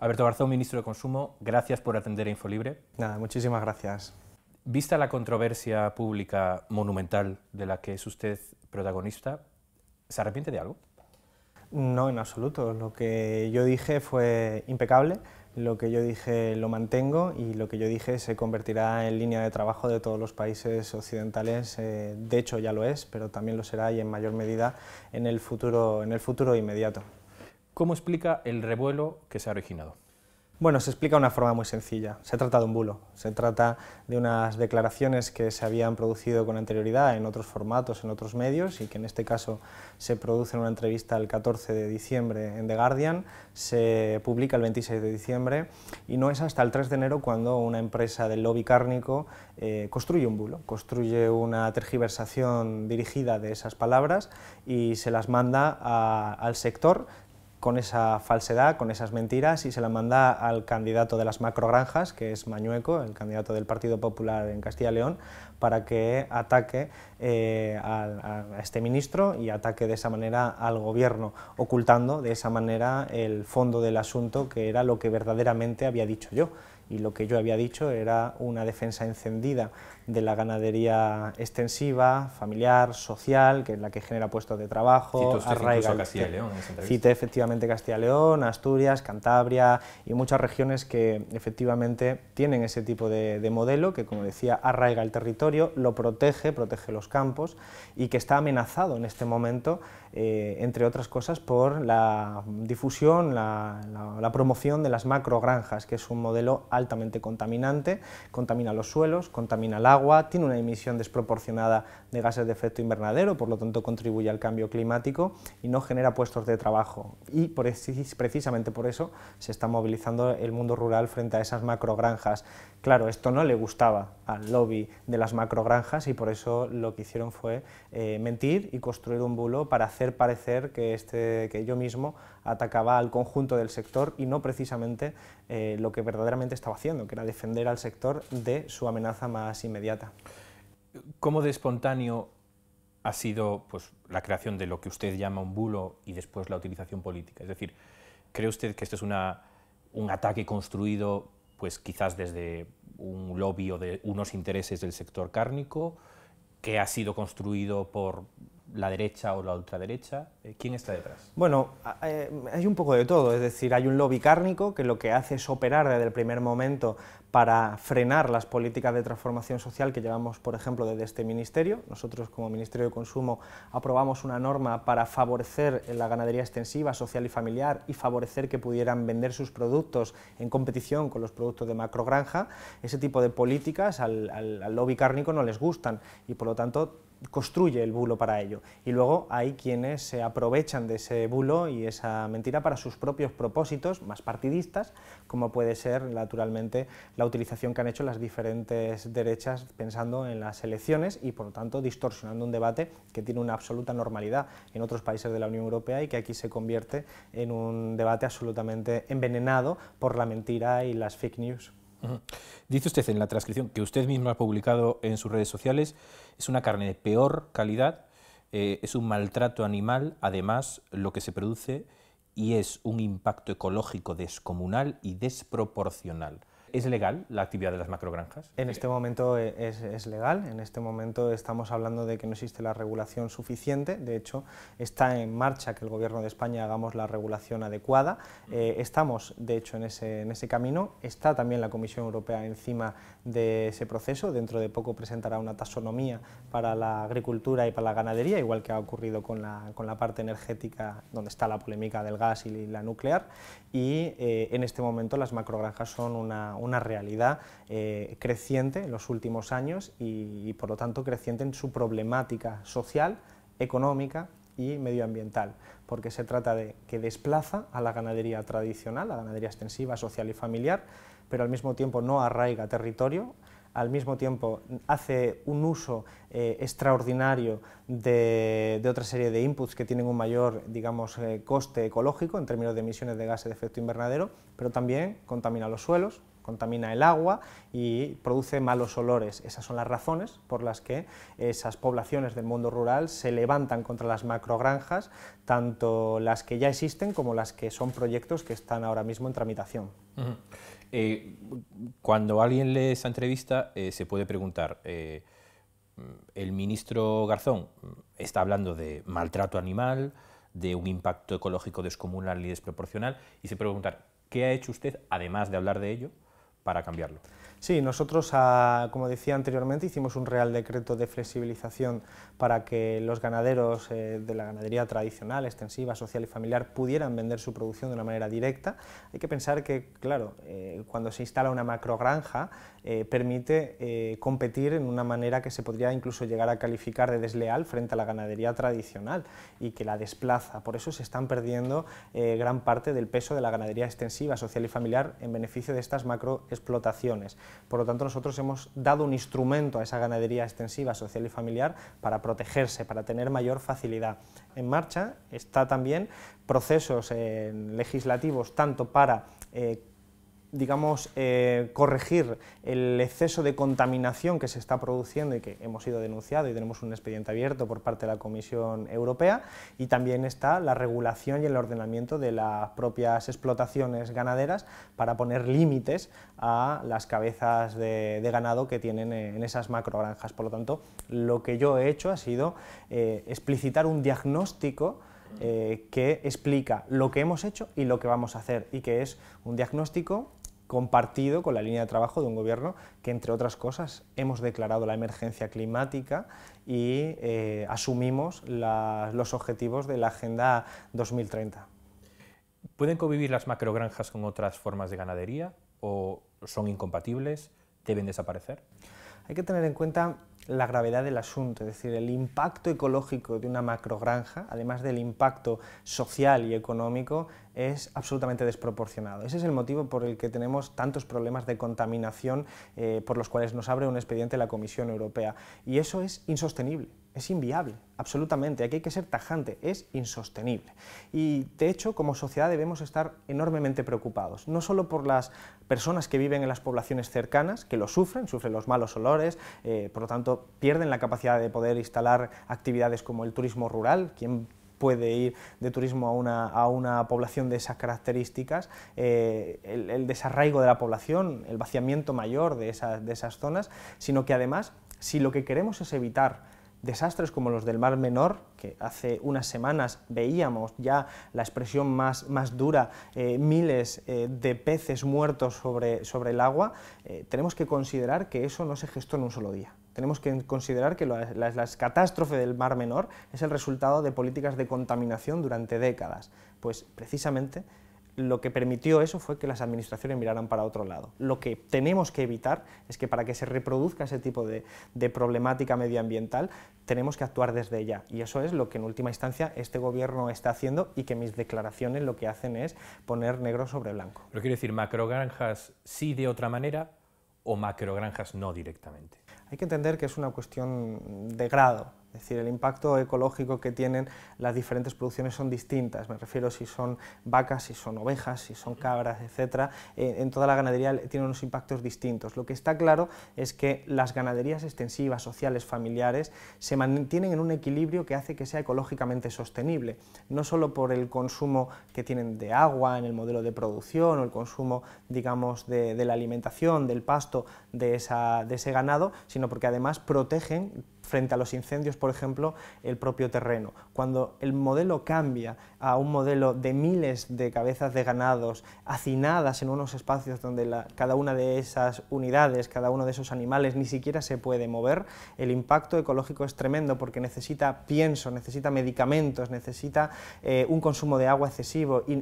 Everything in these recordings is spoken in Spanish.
Alberto Garzón, ministro de Consumo, gracias por atender a InfoLibre. Nada, muchísimas gracias. Vista la controversia pública monumental de la que es usted protagonista, ¿se arrepiente de algo? No, en absoluto. Lo que yo dije fue impecable, lo que yo dije lo mantengo y lo que yo dije se convertirá en línea de trabajo de todos los países occidentales. Eh, de hecho ya lo es, pero también lo será y en mayor medida en el futuro, en el futuro inmediato. ¿Cómo explica el revuelo que se ha originado? Bueno, se explica de una forma muy sencilla. Se trata de un bulo. Se trata de unas declaraciones que se habían producido con anterioridad en otros formatos, en otros medios, y que en este caso se produce en una entrevista el 14 de diciembre en The Guardian, se publica el 26 de diciembre, y no es hasta el 3 de enero cuando una empresa del lobby cárnico eh, construye un bulo, construye una tergiversación dirigida de esas palabras y se las manda al sector con esa falsedad, con esas mentiras, y se la manda al candidato de las macrogranjas, que es Mañueco, el candidato del Partido Popular en Castilla y León, para que ataque eh, a, este ministro y ataque de esa manera al gobierno, ocultando de esa manera el fondo del asunto, que era lo que verdaderamente había dicho yo, y lo que yo había dicho era una defensa encendida de la ganadería extensiva, familiar, social, que es la que genera puestos de trabajo, efectivamente Castilla y León, Asturias, Cantabria y muchas regiones que efectivamente tienen ese tipo de, de modelo que, como decía, arraiga el territorio, lo protege, protege los campos y que está amenazado en este momento eh, entre otras cosas por la difusión, la, promoción de las macrogranjas, que es un modelo altamente contaminante, contamina los suelos, contamina el agua, tiene una emisión desproporcionada de gases de efecto invernadero, por lo tanto contribuye al cambio climático y no genera puestos de trabajo. Y por, precisamente por eso se está movilizando el mundo rural frente a esas macrogranjas. Claro, esto no le gustaba al lobby de las macrogranjas y por eso lo que hicieron fue eh, mentir y construir un bulo para hacer hacer parecer que, este, que yo mismo atacaba al conjunto del sector y no precisamente eh, lo que verdaderamente estaba haciendo, que era defender al sector de su amenaza más inmediata. ¿Cómo de espontáneo ha sido pues, la creación de lo que usted llama un bulo y después la utilización política? Es decir, ¿cree usted que este es una, un ataque construido pues, quizás desde un lobby o de unos intereses del sector cárnico que ha sido construido por la derecha o la ultraderecha? Eh, ¿Quién está detrás? Bueno, eh, hay un poco de todo, es decir, hay un lobby cárnico que lo que hace es operar desde el primer momento para frenar las políticas de transformación social que llevamos, por ejemplo, desde este ministerio. Nosotros, como Ministerio de Consumo, aprobamos una norma para favorecer la ganadería extensiva, social y familiar y favorecer que pudieran vender sus productos en competición con los productos de macrogranja. Ese tipo de políticas al, lobby cárnico no les gustan y, por lo tanto, construye el bulo para ello. Y luego hay quienes se aprovechan de ese bulo y esa mentira para sus propios propósitos más partidistas, como puede ser naturalmente la utilización que han hecho las diferentes derechas pensando en las elecciones y por lo tanto distorsionando un debate que tiene una absoluta normalidad en otros países de la Unión Europea y que aquí se convierte en un debate absolutamente envenenado por la mentira y las fake news. Dice usted en la transcripción que usted mismo ha publicado en sus redes sociales es una carne de peor calidad, eh, es un maltrato animal, además lo que se produce y es un impacto ecológico descomunal y desproporcional. ¿Es legal la actividad de las macrogranjas? En este momento eh, es, legal, en este momento estamos hablando de que no existe la regulación suficiente, de hecho está en marcha que el Gobierno de España hagamos la regulación adecuada, eh, estamos de hecho en ese, en ese camino, está también la Comisión Europea encima de ese proceso, dentro de poco presentará una taxonomía para la agricultura y para la ganadería, igual que ha ocurrido con la, parte energética donde está la polémica del gas y la nuclear, y eh, en este momento las macrogranjas son una una realidad eh, creciente en los últimos años y, por lo tanto, creciente en su problemática social, económica y medioambiental, porque se trata de que desplaza a la ganadería tradicional, a la ganadería extensiva, social y familiar, pero al mismo tiempo no arraiga territorio, al mismo tiempo hace un uso eh, extraordinario de, otra serie de inputs que tienen un mayor digamos, eh, coste ecológico en términos de emisiones de gases de efecto invernadero, pero también contamina los suelos, contamina el agua y produce malos olores. Esas son las razones por las que esas poblaciones del mundo rural se levantan contra las macrogranjas, tanto las que ya existen como las que son proyectos que están ahora mismo en tramitación. Eh, cuando alguien lee esa entrevista eh, se puede preguntar, eh, mm, el ministro Garzón mm, está hablando de maltrato animal, de un impacto ecológico descomunal y desproporcional, y se puede preguntar, ¿qué ha hecho usted, además de hablar de ello, para cambiarlo. Sí, nosotros, ah, como decía anteriormente, hicimos un Real Decreto de flexibilización para que los ganaderos eh, de la ganadería tradicional, extensiva, social y familiar pudieran vender su producción de una manera directa. Hay que pensar que, claro, eh, cuando se instala una macrogranja, eh, permite eh, competir en una manera que se podría incluso llegar a calificar de desleal frente a la ganadería tradicional y que la desplaza. Por eso se están perdiendo eh, gran parte del peso de la ganadería extensiva, social y familiar en beneficio de estas macro explotaciones. Por lo tanto, nosotros hemos dado un instrumento a esa ganadería extensiva, social y familiar para protegerse, para tener mayor facilidad. En marcha está también procesos legislativos tanto para digamos, eh, corregir el exceso de contaminación que se está produciendo y que hemos sido denunciado y tenemos un expediente abierto por parte de la Comisión Europea y también está la regulación y el ordenamiento de las propias explotaciones ganaderas para poner límites a las cabezas de, ganado que tienen en esas macrogranjas. Por lo tanto, lo que yo he hecho ha sido eh, explicitar un diagnóstico eh, que explica lo que hemos hecho y lo que vamos a hacer y que es un diagnóstico compartido con la línea de trabajo de un gobierno que, entre otras cosas, hemos declarado la emergencia climática y eh, asumimos los objetivos de la Agenda 2030. ¿Pueden convivir las macrogranjas con otras formas de ganadería o son incompatibles? ¿Deben desaparecer? hay que tener en cuenta la gravedad del asunto, es decir, el impacto ecológico de una macrogranja, además del impacto social y económico, es absolutamente desproporcionado. Ese es el motivo por el que tenemos tantos problemas de contaminación eh, por los cuales nos abre un expediente la Comisión Europea. Y eso es insostenible. Es inviable, absolutamente. Aquí hay que ser tajante, es insostenible. Y de hecho, como sociedad debemos estar enormemente preocupados, no solo por las personas que viven en las poblaciones cercanas, que lo sufren, sufren los malos olores, eh, por lo tanto pierden la capacidad de poder instalar actividades como el turismo rural, quien puede ir de turismo a una, a una población de esas características, eh, el, desarraigo de la población, el vaciamiento mayor de de esas zonas, sino que además, si lo que queremos es evitar desastres como los del Mar Menor, que hace unas semanas veíamos ya la expresión más, más dura, eh, miles eh, de peces muertos sobre, sobre el agua, eh, tenemos que considerar que eso no se gestó en un solo día. Tenemos que considerar que la, catástrofe del Mar Menor es el resultado de políticas de contaminación durante décadas. Pues precisamente lo que permitió eso fue que las administraciones miraran para otro lado. Lo que tenemos que evitar es que para que se reproduzca ese tipo de, problemática medioambiental, tenemos que actuar desde ella Y eso es lo que en última instancia este gobierno está haciendo y que mis declaraciones lo que hacen es poner negro sobre blanco. Pero quiero decir, macrogranjas sí de otra manera o macrogranjas no directamente. Hay que entender que es una cuestión de grado. Es decir, el impacto ecológico que tienen las diferentes producciones son distintas. Me refiero si son vacas, si son ovejas, si son cabras, etcétera En toda la ganadería tienen unos impactos distintos. Lo que está claro es que las ganaderías extensivas, sociales, familiares, se mantienen en un equilibrio que hace que sea ecológicamente sostenible. No solo por el consumo que tienen de agua en el modelo de producción o el consumo, digamos, de, de la alimentación, del pasto de, esa, de ese ganado, sino porque además protegen frente a los incendios, por ejemplo, el propio terreno. Cuando el modelo cambia a un modelo de miles de cabezas de ganados hacinadas en unos espacios donde la, cada una de esas unidades, cada uno de esos animales ni siquiera se puede mover, el impacto ecológico es tremendo porque necesita pienso, necesita medicamentos, necesita eh, un consumo de agua excesivo y,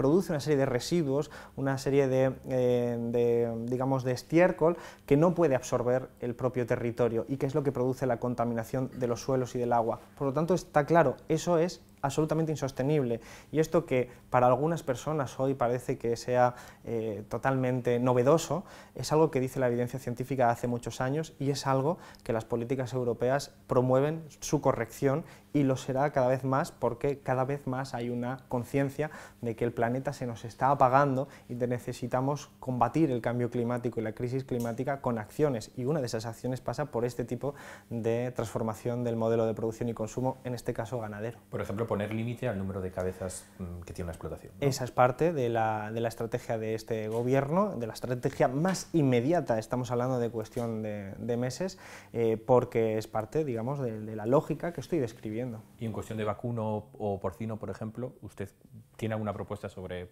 produce una serie de residuos, una serie eh, de, digamos, de estiércol que no puede absorber el propio territorio y que es lo que produce la contaminación contaminación de los suelos y del agua. Por lo tanto, está claro, eso es absolutamente insostenible. Y esto que para algunas personas hoy parece que sea eh, totalmente novedoso, es algo que dice la evidencia científica hace muchos años y es algo que las políticas europeas promueven su corrección y lo será cada vez más porque cada vez más hay una conciencia de que el planeta se nos está apagando y que necesitamos combatir el cambio climático y la crisis climática con acciones. Y una de esas acciones pasa por este tipo de transformación del modelo de producción y consumo, en este caso ganadero. Por ejemplo, poner límite al número de cabezas mm, que tiene una explotación. Esa es parte de la, estrategia de este gobierno, de la estrategia más inmediata, estamos hablando de cuestión de, meses, eh, porque es parte, digamos, de, la lógica que estoy describiendo. Y en cuestión de vacuno o porcino, por ejemplo, ¿usted tiene alguna propuesta sobre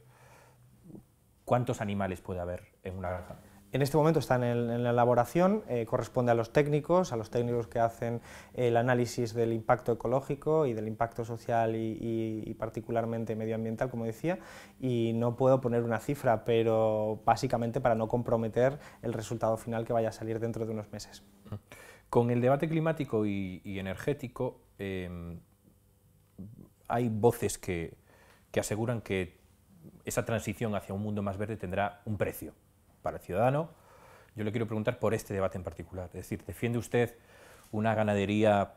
cuántos animales puede haber en una granja? En este momento están en, la elaboración, eh, corresponde a los técnicos, a los técnicos que hacen el análisis del impacto ecológico y del impacto social y, particularmente medioambiental, como decía, y no puedo poner una cifra, pero básicamente para no comprometer el resultado final que vaya a salir dentro de unos meses. Con el debate climático y, energético em, hay voces que aseguran que esa transición hacia un mundo más verde tendrá un precio para el ciudadano. Yo le quiero preguntar por este debate en particular. Es decir, ¿defiende usted una ganadería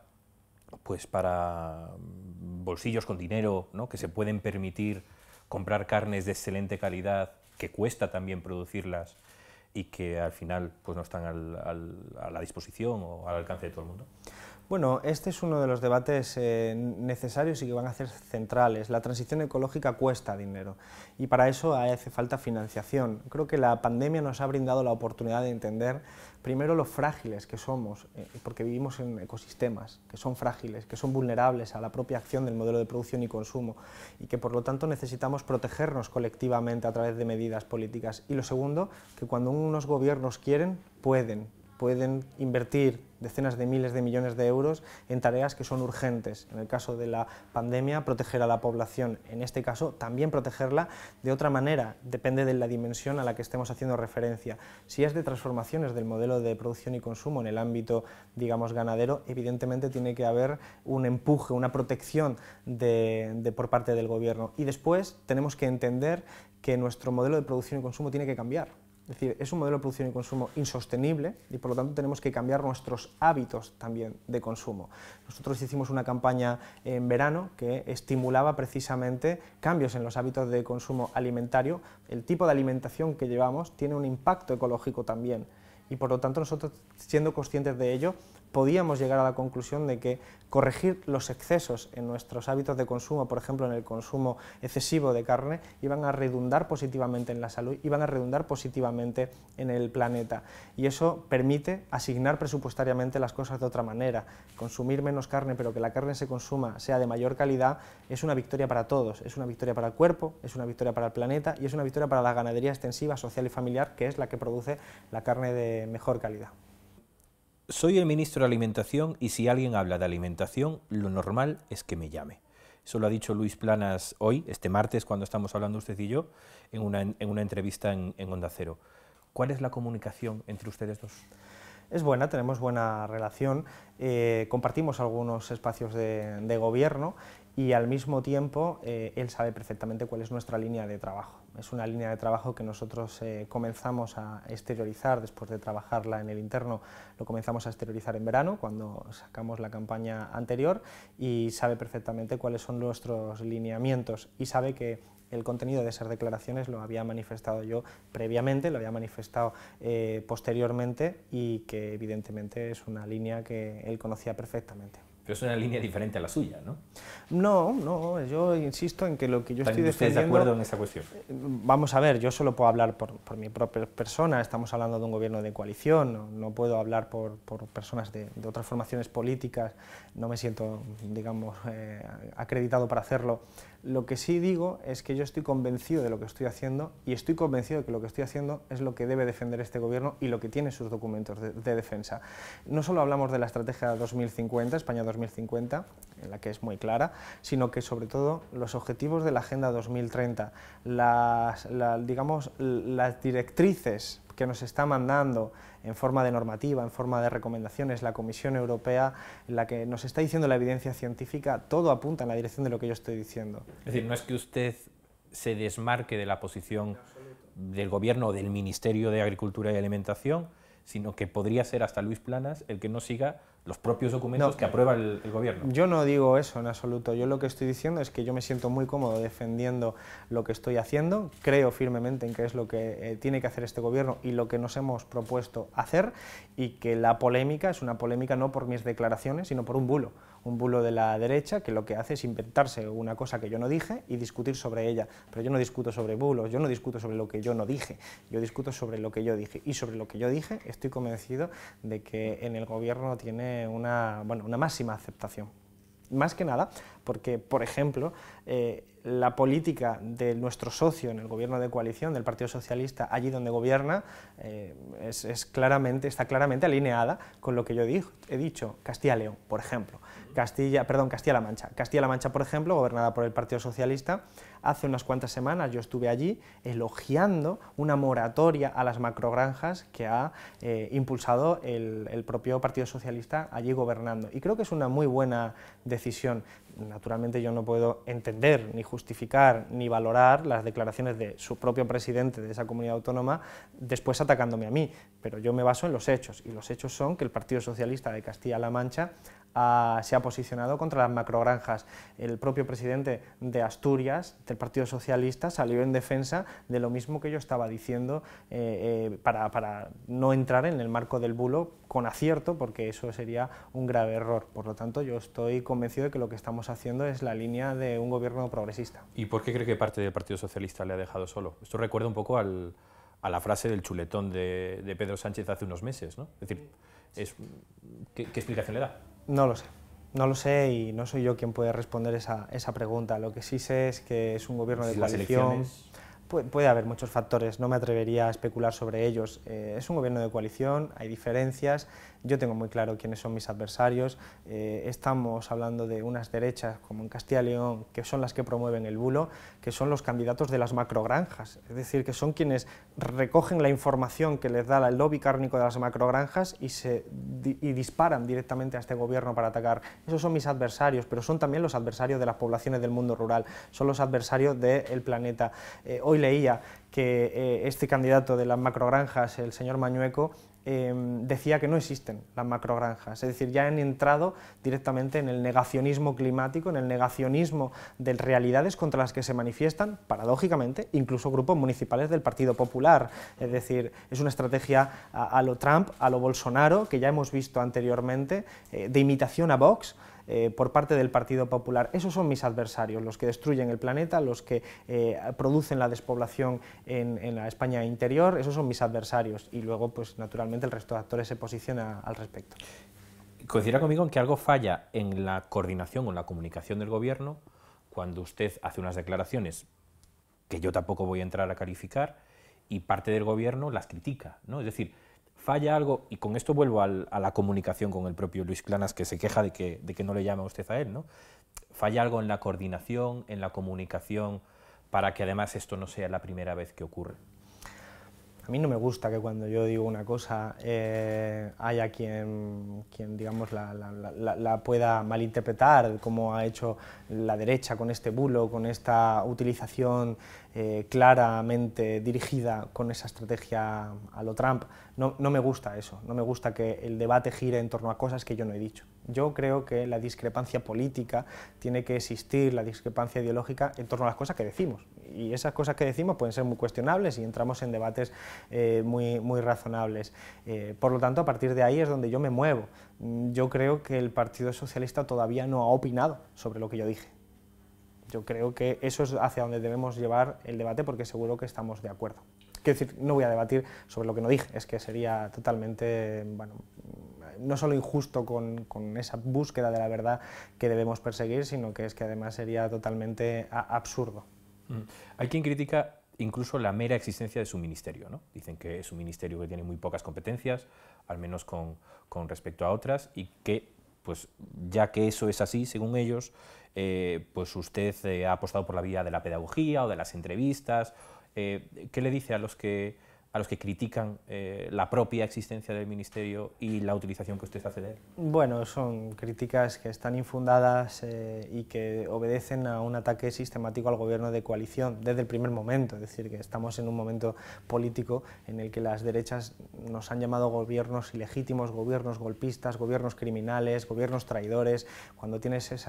pues para bolsillos con dinero, que se pueden permitir comprar carnes de excelente calidad, que cuesta también producirlas y que al final pues, no están a la disposición o al alcance de todo el mundo? Bueno, este es uno de los debates eh, necesarios y que van a ser centrales. La transición ecológica cuesta dinero y para eso hace falta financiación. Creo que la pandemia nos ha brindado la oportunidad de entender primero lo frágiles que somos, eh, porque vivimos en ecosistemas que son frágiles, que son vulnerables a la propia acción del modelo de producción y consumo y que por lo tanto necesitamos protegernos colectivamente a través de medidas políticas. Y lo segundo, que cuando unos gobiernos quieren, pueden, pueden invertir decenas de miles de millones de euros en tareas que son urgentes. En el caso de la pandemia, proteger a la población. En este caso, también protegerla de otra manera, depende de la dimensión a la que estemos haciendo referencia. Si es de transformaciones del modelo de producción y consumo en el ámbito, digamos, ganadero, evidentemente tiene que haber un empuje, una protección de, por parte del gobierno. Y después tenemos que entender que nuestro modelo de producción y consumo tiene que cambiar. Es decir, es un modelo de producción y consumo insostenible y por lo tanto tenemos que cambiar nuestros hábitos también de consumo. Nosotros hicimos una campaña en verano que estimulaba precisamente cambios en los hábitos de consumo alimentario. El tipo de alimentación que llevamos tiene un impacto ecológico también y por lo tanto nosotros siendo conscientes de ello podíamos llegar a la conclusión de que corregir los excesos en nuestros hábitos de consumo, por ejemplo en el consumo excesivo de carne, iban a redundar positivamente en la salud, iban a redundar positivamente en el planeta. Y eso permite asignar presupuestariamente las cosas de otra manera. Consumir menos carne, pero que la carne se consuma, sea de mayor calidad, es una victoria para todos. Es una victoria para el cuerpo, es una victoria para el planeta y es una victoria para la ganadería extensiva, social y familiar, que es la que produce la carne de mejor calidad soy el ministro de Alimentación y si alguien habla de alimentación, lo normal es que me llame. Eso lo ha dicho Luis Planas hoy, este martes, cuando estamos hablando usted y yo, en una, entrevista en, Onda Cero. ¿Cuál es la comunicación entre ustedes dos? es buena, tenemos buena relación, eh, compartimos algunos espacios de, gobierno y al mismo tiempo eh, él sabe perfectamente cuál es nuestra línea de trabajo es una línea de trabajo que nosotros eh, comenzamos a exteriorizar después de trabajarla en el interno, lo comenzamos a exteriorizar en verano cuando sacamos la campaña anterior y sabe perfectamente cuáles son nuestros lineamientos y sabe que el contenido de esas declaraciones lo había manifestado yo previamente, lo había manifestado eh, posteriormente y que evidentemente es una línea que él conocía perfectamente. Pero es una línea diferente a la suya, ¿no? No, no, yo insisto en que lo que yo estoy defendiendo... de acuerdo en esa cuestión? Eh, vamos a ver, yo solo puedo hablar por, mi propia persona, estamos hablando de un gobierno de coalición, no, puedo hablar por, personas de, otras formaciones políticas, no me siento, digamos, eh, acreditado para hacerlo. Lo que sí digo es que yo estoy convencido de lo que estoy haciendo y estoy convencido de que lo que estoy haciendo es lo que debe defender este gobierno y lo que tiene sus documentos de, defensa. No solo hablamos de la estrategia 2050, España 2050, en la que es muy clara, sino que sobre todo los objetivos de la Agenda 2030, las, digamos, las directrices que nos está mandando en forma de normativa, en forma de recomendaciones, la Comisión Europea, en la que nos está diciendo la evidencia científica, todo apunta en la dirección de lo que yo estoy diciendo. Es decir, no es que usted se desmarque de la posición del Gobierno o del Ministerio de Agricultura y Alimentación, sino que podría ser hasta Luis Planas el que no siga los propios documentos que aprueba el, gobierno. Yo no digo eso en absoluto. Yo lo que estoy diciendo es que yo me siento muy cómodo defendiendo lo que estoy haciendo. Creo firmemente en que es lo que eh, tiene que hacer este gobierno y lo que nos hemos propuesto hacer y que la polémica es una polémica no por mis declaraciones, sino por un bulo un bulo de la derecha que lo que hace es inventarse una cosa que yo no dije y discutir sobre ella. Pero yo no discuto sobre bulos, yo no discuto sobre lo que yo no dije, yo discuto sobre lo que yo dije. Y sobre lo que yo dije estoy convencido de que en el gobierno tiene una, bueno, una máxima aceptación. Más que nada porque, por ejemplo, eh, la política de nuestro socio en el gobierno de coalición, del Partido Socialista, allí donde gobierna, eh, es, claramente, está claramente alineada con lo que yo he dicho, Castilla-León, por ejemplo. Castilla, perdón, Castilla-La Mancha. Castilla-La Mancha, por ejemplo, gobernada por el Partido Socialista, hace unas cuantas semanas yo estuve allí elogiando una moratoria a las macrogranjas que ha eh, impulsado el, el propio Partido Socialista allí gobernando. Y creo que es una muy buena decisión. Naturalmente yo no puedo entender, ni justificar, ni valorar las declaraciones de su propio presidente de esa comunidad autónoma después atacándome a mí, pero yo me baso en los hechos y los hechos son que el Partido Socialista de Castilla-La Mancha Ah, se ha posicionado contra las macrogranjas. El propio presidente de Asturias, del Partido Socialista, salió en defensa de lo mismo que yo estaba diciendo eh, eh, para, no entrar en el marco del bulo con acierto, porque eso sería un grave error. Por lo tanto, yo estoy convencido de que lo que estamos haciendo es la línea de un gobierno progresista. ¿Y por qué cree que parte del Partido Socialista le ha dejado solo? Esto recuerda un poco a la frase del chuletón de, Pedro Sánchez hace unos meses, Es decir, ¿qué, explicación le da? No lo sé. No lo sé y no soy yo quien puede responder esa, esa pregunta. Lo que sí sé es que es un gobierno de coalición. puede haber muchos factores, no me atrevería a especular sobre ellos. Eh, es un gobierno de coalición, hay diferencias, yo tengo muy claro quiénes son mis adversarios. Eh, estamos hablando de unas derechas, como en Castilla y León, que son las que promueven el bulo, que son los candidatos de las macrogranjas. Es decir, que son quienes recogen la información que les da el lobby cárnico de las macrogranjas y, se, y disparan directamente a este gobierno para atacar. Esos son mis adversarios, pero son también los adversarios de las poblaciones del mundo rural, son los adversarios del planeta. Eh, hoy leía que eh, este candidato de las macrogranjas, el señor Mañueco, Em, decía que no existen las macrogranjas, es decir, ya han entrado directamente en el negacionismo climático, en el negacionismo de realidades contra las que se manifiestan, paradójicamente, incluso grupos municipales del Partido Popular, es decir, es una estrategia a, lo Trump, a lo Bolsonaro, que ya hemos visto anteriormente, eh, de imitación a Vox, eh, por parte del Partido Popular. Esos son mis adversarios, los que destruyen el planeta, los que eh, producen la despoblación en, la España interior, esos son mis adversarios. Y luego, pues naturalmente, el resto de actores se posiciona al respecto. Coincidirá conmigo en que algo falla en la coordinación o en la comunicación del Gobierno cuando usted hace unas declaraciones que yo tampoco voy a entrar a calificar y parte del Gobierno las critica. ¿no? Es decir, falla algo, y con esto vuelvo a la comunicación con el propio Luis Clanas, que se queja de que, de que no le llama usted a él, ¿no? Falla algo en la coordinación, en la comunicación, para que además esto no sea la primera vez que ocurre. A mí no me gusta que cuando yo digo una cosa eh, haya quien, quien digamos, la, la, pueda malinterpretar, como ha hecho la derecha con este bulo, con esta utilización eh, claramente dirigida con esa estrategia a lo Trump. No, no me gusta eso, no me gusta que el debate gire en torno a cosas que yo no he dicho. Yo creo que la discrepancia política tiene que existir, la discrepancia ideológica en torno a las cosas que decimos. Y esas cosas que decimos pueden ser muy cuestionables y entramos en debates eh, muy, razonables. Eh, por lo tanto, a partir de ahí es donde yo me muevo. Mm, yo creo que el Partido Socialista todavía no ha opinado sobre lo que yo dije. Yo creo que eso es hacia donde debemos llevar el debate porque seguro que estamos de acuerdo. Quiero decir, no voy a debatir sobre lo que no dije, es que sería totalmente, bueno, no solo injusto con, esa búsqueda de la verdad que debemos perseguir, sino que es que además sería totalmente absurdo. Mm. Hay quien critica incluso la mera existencia de su ministerio. ¿no? Dicen que es un ministerio que tiene muy pocas competencias, al menos con, respecto a otras, y que, pues, ya que eso es así, según ellos, eh, pues usted eh, ha apostado por la vía de la pedagogía o de las entrevistas eh, ¿qué le dice a los que a los que critican eh, la propia existencia del Ministerio y la utilización que usted hace de él? Bueno, son críticas que están infundadas eh, y que obedecen a un ataque sistemático al gobierno de coalición desde el primer momento. Es decir, que estamos en un momento político en el que las derechas nos han llamado gobiernos ilegítimos, gobiernos golpistas, gobiernos criminales, gobiernos traidores. Cuando tienes esos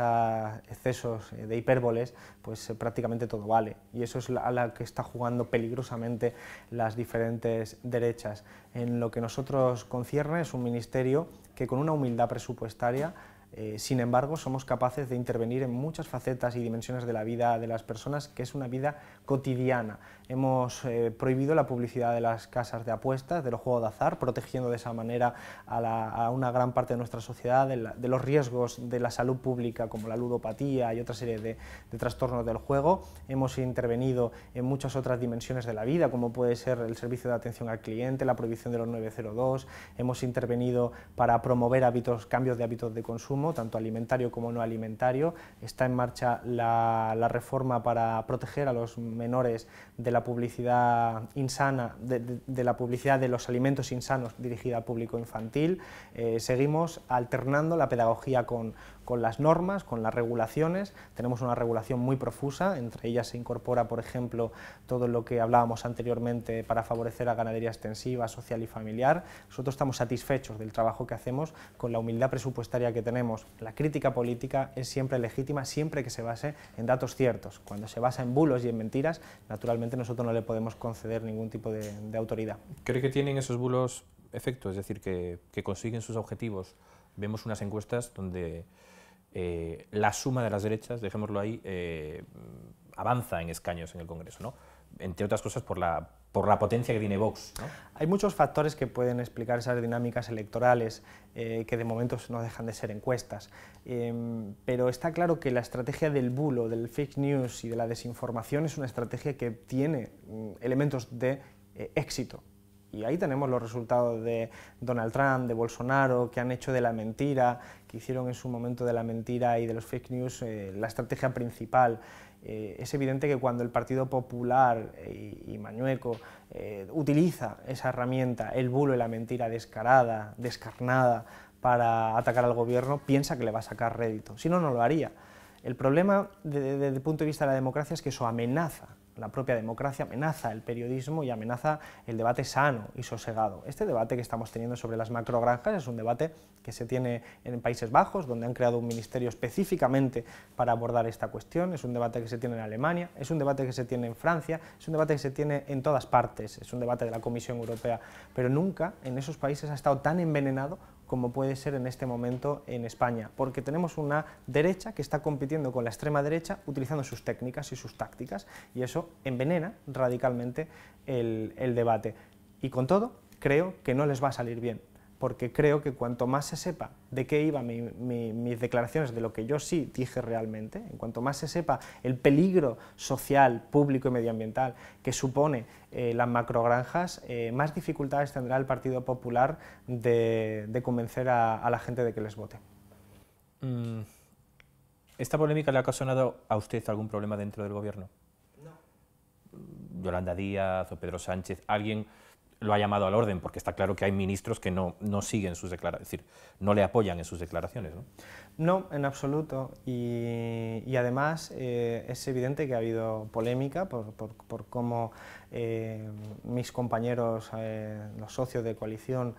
excesos eh, de hipérboles, pues prácticamente todo vale. Y eso es a la que está jugando peligrosamente las diferentes derechas. En lo que nosotros concierne es un ministerio que con una humildad presupuestaria eh, sin embargo, somos capaces de intervenir en muchas facetas y dimensiones de la vida de las personas, que es una vida cotidiana. Hemos eh, prohibido la publicidad de las casas de apuestas, de los juegos de azar, protegiendo de esa manera a, una gran parte de nuestra sociedad de, los riesgos de la salud pública, como la ludopatía y otra serie de, de trastornos del juego. Hemos intervenido en muchas otras dimensiones de la vida, como puede ser el servicio de atención al cliente, la prohibición de los 902. Hemos intervenido para promover hábitos, cambios de hábitos de consumo tanto alimentario como no alimentario. Está en marcha la, reforma para proteger a los menores de la publicidad insana, de, la publicidad de los alimentos insanos dirigida al público infantil. Eh, seguimos alternando la pedagogía con con las normas, con las regulaciones. Tenemos una regulación muy profusa, entre ellas se incorpora, por ejemplo, todo lo que hablábamos anteriormente para favorecer la ganadería extensiva, social y familiar. Nosotros estamos satisfechos del trabajo que hacemos con la humildad presupuestaria que tenemos. La crítica política es siempre legítima, siempre que se base en datos ciertos. Cuando se basa en bulos y en mentiras, naturalmente nosotros no le podemos conceder ningún tipo de, autoridad. ¿Cree que tienen esos bulos efecto? Es decir, que consiguen sus objetivos vemos unas encuestas donde eh, la suma de las derechas, dejémoslo ahí, eh, avanza en escaños en el Congreso, entre otras cosas por la, por la potencia que tiene Vox. Hay muchos factores que pueden explicar esas dinámicas electorales eh, que de momento no dejan de ser encuestas, em, pero está claro que la estrategia del bulo, del fake news y de la desinformación es una estrategia que tiene mm, elementos de éxito y ahí tenemos los resultados de Donald Trump, de Bolsonaro, que han hecho de la mentira, que hicieron en su momento de la mentira y de los fake news eh, la estrategia principal. Eh, es evidente que cuando el Partido Popular eh, y, Mañueco utiliza esa herramienta, el bulo y la mentira descarada, descarnada, para atacar al gobierno, piensa que le va a sacar rédito. Si no, no lo haría. El problema desde el punto de vista de la democracia es que eso amenaza la propia democracia amenaza el periodismo y amenaza el debate sano y sosegado. Este debate que estamos teniendo sobre las macrogranjas es un debate que se tiene en Países Bajos, donde han creado un ministerio específicamente para abordar esta cuestión, es un debate que se tiene en Alemania, es un debate que se tiene en Francia, es un debate que se tiene en todas partes, es un debate de la Comisión Europea, pero nunca en esos países ha estado tan envenenado como puede ser en este momento en España, porque tenemos una derecha que está compitiendo con la extrema derecha utilizando sus técnicas y sus tácticas, y eso envenena radicalmente el, debate. Y con todo, creo que no les va a salir bien, porque creo que cuanto más se sepa de qué iban mis declaraciones, de lo que yo sí dije realmente, en cuanto más se sepa el peligro social, público y medioambiental que supone eh, las macrogranjas, eh, más dificultades tendrá el Partido Popular de, convencer a, la gente de que les vote. Mm, ¿Esta polémica le ha ocasionado a usted algún problema dentro del Gobierno? No. Yolanda Díaz o Pedro Sánchez, alguien lo ha llamado al orden, porque está claro que hay ministros que no, no siguen sus declaraciones, es decir, no le apoyan en sus declaraciones. No, no en absoluto. Y, y además eh, es evidente que ha habido polémica por, por, por cómo eh, mis compañeros, eh, los socios de coalición,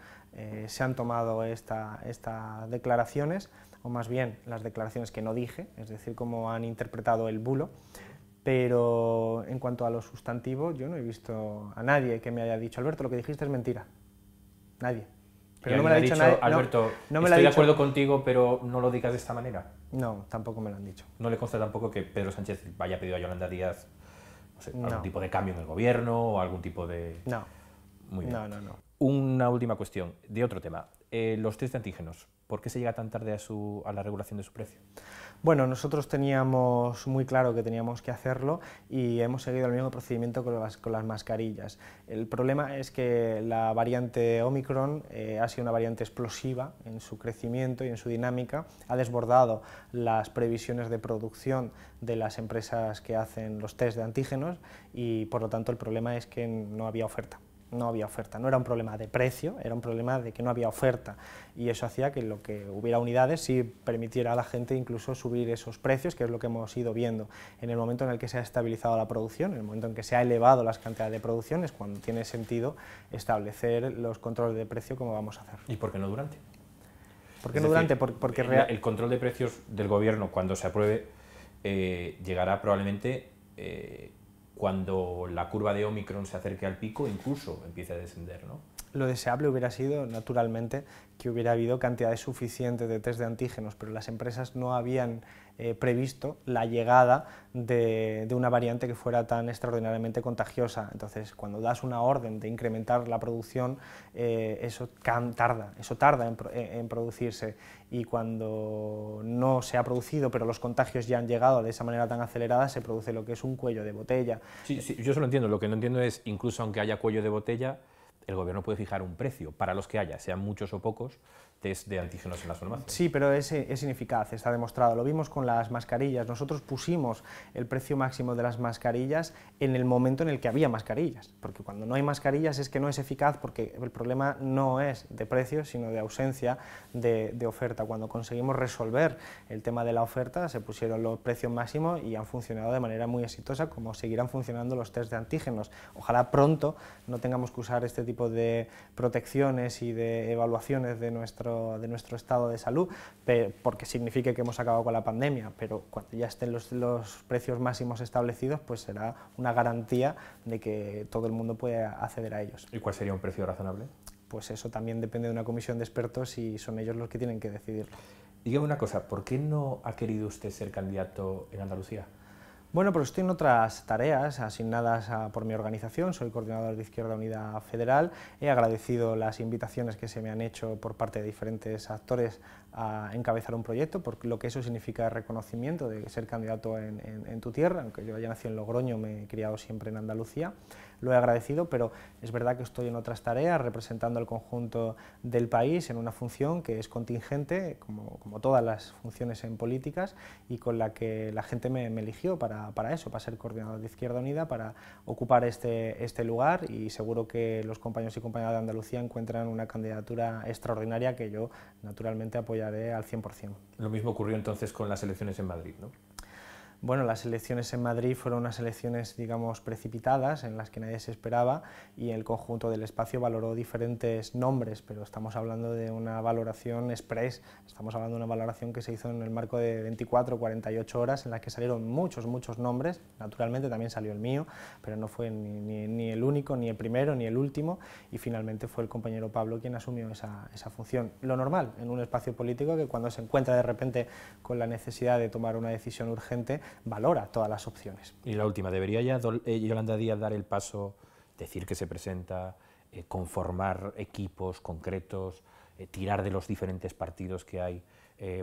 se han tomado estas declaraciones, o más bien las declaraciones que no dije, es decir, cómo han interpretado el bulo. Pero en cuanto a lo sustantivo, yo no he visto a nadie que me haya dicho, Alberto, lo que dijiste es mentira. Nadie. Pero no me, lo ha dicho, nadie. Alberto, estoy de acuerdo contigo, pero no lo digas de esta manera. No, tampoco me lo han dicho. No le consta tampoco que Pedro Sánchez haya pedido a Yolanda Díaz algún tipo de cambio en el gobierno o algún tipo de... No. Muy bien. No, no, no. Una última cuestión de otro tema. Eh, los test de antígenos? ¿Por qué se llega tan tarde a, la regulación de su precio? Bueno, nosotros teníamos muy claro que teníamos que hacerlo y hemos seguido el mismo procedimiento con las, mascarillas. El problema es que la variante Omicron eh, ha sido una variante explosiva en su crecimiento y en su dinámica, ha desbordado las previsiones de producción de las empresas que hacen los test de antígenos y por lo tanto el problema es que no había oferta no había oferta. No era un problema de precio, era un problema de que no había oferta. Y eso hacía que lo que hubiera unidades sí permitiera a la gente incluso subir esos precios, que es lo que hemos ido viendo. En el momento en el que se ha estabilizado la producción, en el momento en que se ha elevado las cantidades de producción, es cuando tiene sentido establecer los controles de precio como vamos a hacer. ¿Y por qué no durante? ¿Por qué no durante? Porque el, el control de precios del gobierno, cuando se apruebe, eh, llegará probablemente... Eh, cuando la curva de Omicron se acerque al pico, incluso empieza a descender, lo deseable hubiera sido, naturalmente, que hubiera habido cantidades suficientes de test de antígenos, pero las empresas no habían eh, previsto la llegada de, una variante que fuera tan extraordinariamente contagiosa. Entonces, cuando das una orden de incrementar la producción, eh, eso tarda, eso tarda eh, en, producirse. Y cuando no se ha producido, pero los contagios ya han llegado de esa manera tan acelerada, se produce lo que es un cuello de botella. yo solo entiendo. Lo que no entiendo es, incluso aunque haya cuello de botella, el gobierno puede fijar un precio para los que haya, sean muchos o pocos, test de antígenos en las farmacias. Sí, pero es, es, ineficaz, está demostrado. Lo vimos con las mascarillas. Nosotros pusimos el precio máximo de las mascarillas en el momento en el que había mascarillas, porque cuando no hay mascarillas es que no es eficaz porque el problema no es de precio, sino de ausencia de, de oferta. Cuando conseguimos resolver el tema de la oferta, se pusieron los precios máximos y han funcionado de manera muy exitosa, como seguirán funcionando los test de antígenos. Ojalá pronto no tengamos que usar este tipo de protecciones y de evaluaciones de nuestro de nuestro estado de salud, porque significa que hemos acabado con la pandemia, pero cuando ya estén los, precios máximos establecidos, pues será una garantía de que todo el mundo puede acceder a ellos. ¿Y cuál sería un precio razonable? Pues eso también depende de una comisión de expertos y son ellos los que tienen que decidirlo. Dígame una cosa, ¿por qué no ha querido usted ser candidato en Andalucía? Bueno, pues estoy en otras tareas asignadas por mi organización, soy coordinador de Izquierda Unida Federal, he agradecido las invitaciones que se me han hecho por parte de diferentes actores a encabezar un proyecto, porque lo que eso significa reconocimiento de ser candidato en tu tierra, aunque yo haya nacido en Logroño, me he criado siempre en Andalucía lo he agradecido, pero es verdad que estoy en otras tareas representando al conjunto del país en una función que es contingente, como, todas las funciones en políticas, y con la que la gente me, eligió para, eso, para ser coordinador de Izquierda Unida, para ocupar este, este lugar y seguro que los compañeros y compañeras de Andalucía encuentran una candidatura extraordinaria que yo naturalmente apoyaré al 100%. Lo mismo ocurrió entonces con las elecciones en Madrid, ¿no? Bueno, las elecciones en Madrid fueron unas elecciones, digamos, precipitadas, en las que nadie se esperaba, y el conjunto del espacio valoró diferentes nombres, pero estamos hablando de una valoración express, estamos hablando de una valoración que se hizo en el marco de 24 o 48 horas, en la que salieron muchos, muchos nombres, naturalmente también salió el mío, pero no fue ni, el único, ni el primero, ni el último, y finalmente fue el compañero Pablo quien asumió esa función. Lo normal en un espacio político que cuando se encuentra de repente con la necesidad de tomar una decisión urgente, valora todas las opciones. Y la última, ¿debería ya eh, Yolanda Díaz dar el paso, decir que se presenta, eh, conformar equipos concretos, eh, tirar de los diferentes partidos que hay?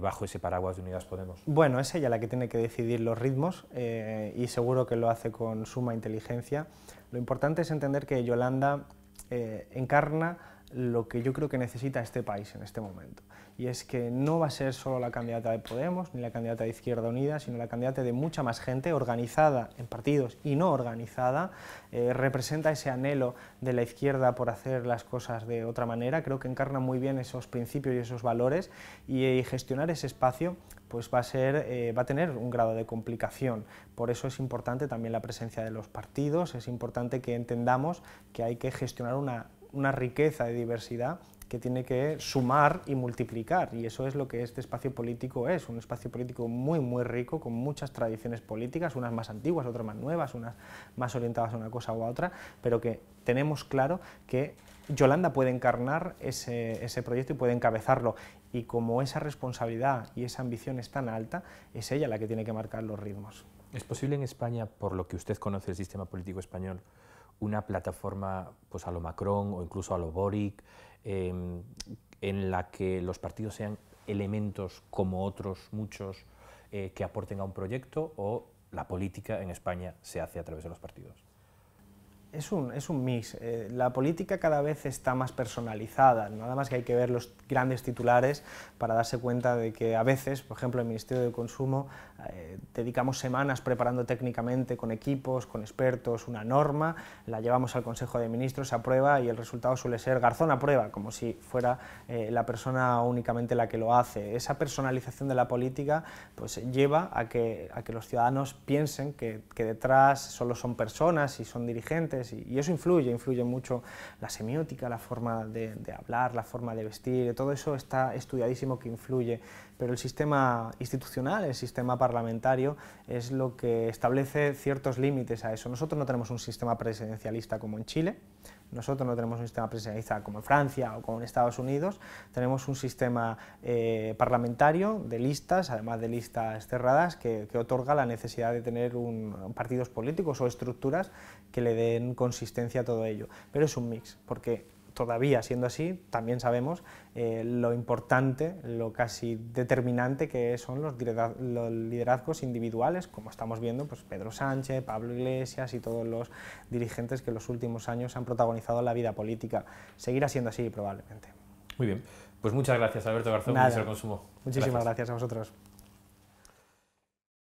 bajo ese paraguas de Unidas Podemos? Bueno, es ella la que tiene que decidir los ritmos y seguro que lo hace con suma inteligencia. Lo importante es entender que Yolanda encarna lo que yo creo que necesita este país en este momento. Y es que no va a ser solo la candidata de Podemos ni la candidata de Izquierda Unida, sino la candidata de mucha más gente organizada en partidos y no organizada. Eh, representa ese anhelo de la izquierda por hacer las cosas de otra manera. Creo que encarna muy bien esos principios y esos valores y, eh, gestionar ese espacio pues va a, ser, eh, va a tener un grado de complicación. Por eso es importante también la presencia de los partidos, es importante que entendamos que hay que gestionar una una riqueza de diversidad que tiene que sumar y multiplicar. Y eso es lo que este espacio político es, un espacio político muy, muy rico, con muchas tradiciones políticas, unas más antiguas, otras más nuevas, unas más orientadas a una cosa u otra, pero que tenemos claro que Yolanda puede encarnar ese, ese proyecto y puede encabezarlo. Y como esa responsabilidad y esa ambición es tan alta, es ella la que tiene que marcar los ritmos. ¿Es posible en España, por lo que usted conoce el sistema político español, una plataforma pues, a lo Macron o incluso a lo Boric, em, en la que los partidos sean elementos como otros muchos eh, que aporten a un proyecto o la política en España se hace a través de los partidos? es un, es un mix. Eh, la política cada vez está más personalizada, nada más que hay que ver los grandes titulares para darse cuenta de que a veces, por ejemplo, el Ministerio de Consumo eh, dedicamos semanas preparando técnicamente con equipos, con expertos, una norma, la llevamos al Consejo de Ministros, se aprueba y el resultado suele ser Garzón a prueba, como si fuera eh, la persona únicamente la que lo hace. Esa personalización de la política pues, lleva a que, a que los ciudadanos piensen que detrás solo son personas y son dirigentes y, eso influye, influye mucho la semiótica, la forma de hablar, la forma de vestir, todo eso está estudiadísimo que influye, pero el sistema institucional, el sistema parlamentario, es lo que establece ciertos límites a eso. Nosotros no tenemos un sistema presidencialista como en Chile, nosotros no tenemos un sistema presidencialista como en Francia o como en Estados Unidos, tenemos un sistema eh, parlamentario de listas, además de listas cerradas, que, otorga la necesidad de tener un, partidos políticos o estructuras que le den consistencia a todo ello. Pero es un mix, porque todavía siendo así, también sabemos eh, lo importante, lo casi determinante que son los, liderazgos individuales, como estamos viendo, pues Pedro Sánchez, Pablo Iglesias y todos los dirigentes que en los últimos años han protagonizado la vida política. Seguirá siendo así probablemente. Muy bien, pues muchas gracias Alberto Garzón, Nada. Consumo. Muchísimas gracias a vosotros.